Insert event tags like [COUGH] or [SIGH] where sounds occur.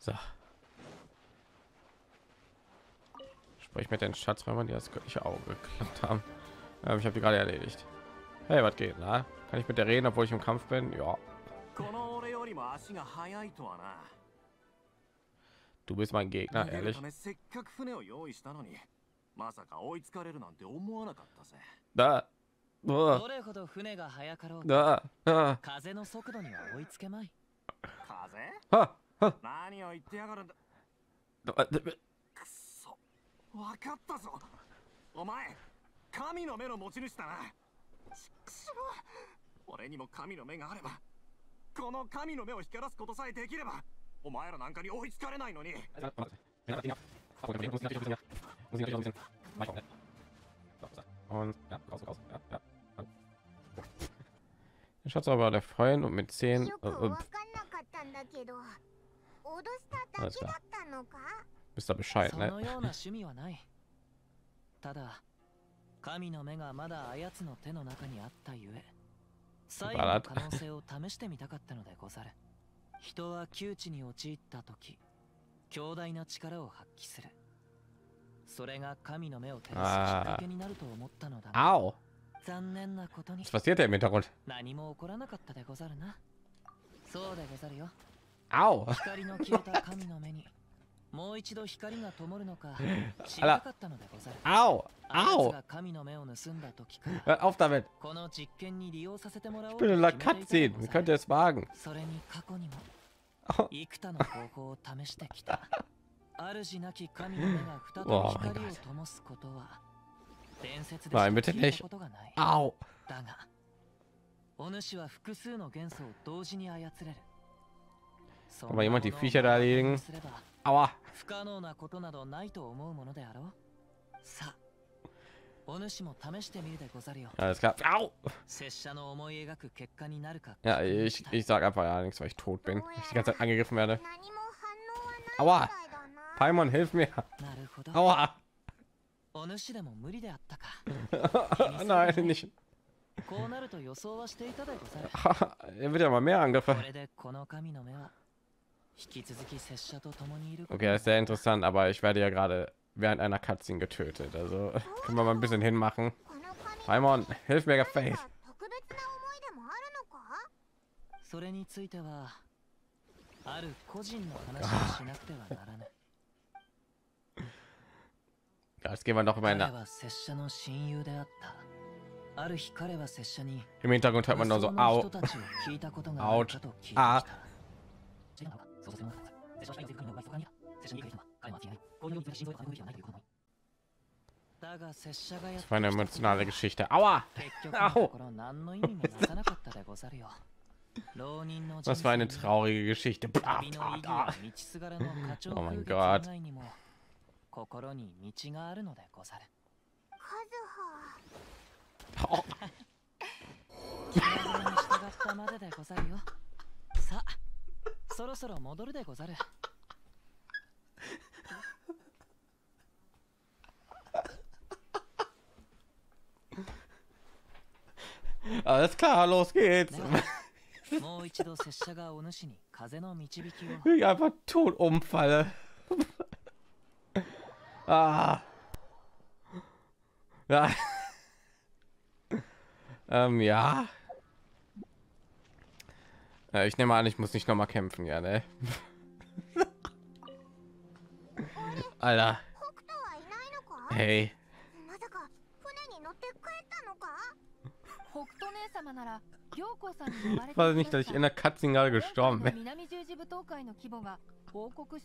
So. Sprich mit den Schatzräumern, die das göttliche Auge geklappt haben. Ähm, ich habe die gerade erledigt. Hey, was geht? Na? Kann ich mit der reden, obwohl ich im Kampf bin? Ja. Du bist mein Gegner, ehrlich. Da. Da. Da. Da. Ha. 何を言ってやがるんだあでくそ分かったぞお前神の目の持ち主だなちくし俺にも神の目があればこの神の目を光らすことさえできればお前らなんかに追いつかれないのに Ich a t aber der f r e und mit 10. 脅しただけだったのか Bist da Bescheid, ne? ただ、神の目がまだあやつの手の中にあったゆえ、最後の可能性を試してみたかったのでござる。人は窮地に陥った時、強大な力を発揮する。それが神の目を照らすきっかけになると思ったのだ。あお残念なことに。何も起こらなかったでござるな。そうでござるよ。青光の消えた神の目にもう一度光が灯るのか [LAUGHS] 知らなかったのでござる。青青が神の目を盗んだ時からこの実験に利用させてもらおう Ich bin eine k a t ー e それに過去にも幾多 [LAUGHS] の方法を試してきた。主なき神の目が再び光を灯すことは伝説でしかことがない。青だがお主は複数の元素を同時に操れる。Aber jemand die Viecher da erledigen? Aua! Alles klar. Au! Ja, ich, ich sage einfach ja nichts, weil ich tot bin. Ich die ganze Zeit angegriffen werde. Aua! Paimon, hilf mir! Aua! [LAUGHS] Nein, nicht. [LAUGHS] er wird ja mal mehr Angriffe. Hm. Okay, das ist sehr interessant, aber ich werde ja gerade während einer Cutscene getötet. Also [LAUGHS] können wir mal ein bisschen hinmachen. Paimon, hilf mir, Faith. Ah. それについてはある個人の話をしなくてはならぬ。Das gehen wir noch immer in Im Hintergrund hört man nur so au. Autsch. Ah. ah. 想像するものだから、セッションしたいの性格には上手いそこにいた。セッションに行く人は、彼も間違いない。こういうのを見つけしんどいとかの雰囲気はないということに。Das war eine emotionale Geschichte. Aua! Au! Was für eine traurige Geschichte. Bla, bla, bla. Oh mein Gott. 心に道があるのでござる。カズハ。お。気まぐれに従ったまででござるよ。そろそろ戻るでござる Alles klar, los geht's. もう一度拙者がお主に風の導きを。いや、einfach tot umfalle。ああ。あ。ähm, ja. Ja, äh, ich nehme an, ich muss nicht noch mal kämpfen, ja, ne? [LAUGHS] Alter. Hey. Ich weiß nicht, dass ich in der Katzengarde gestorben bin. [LAUGHS]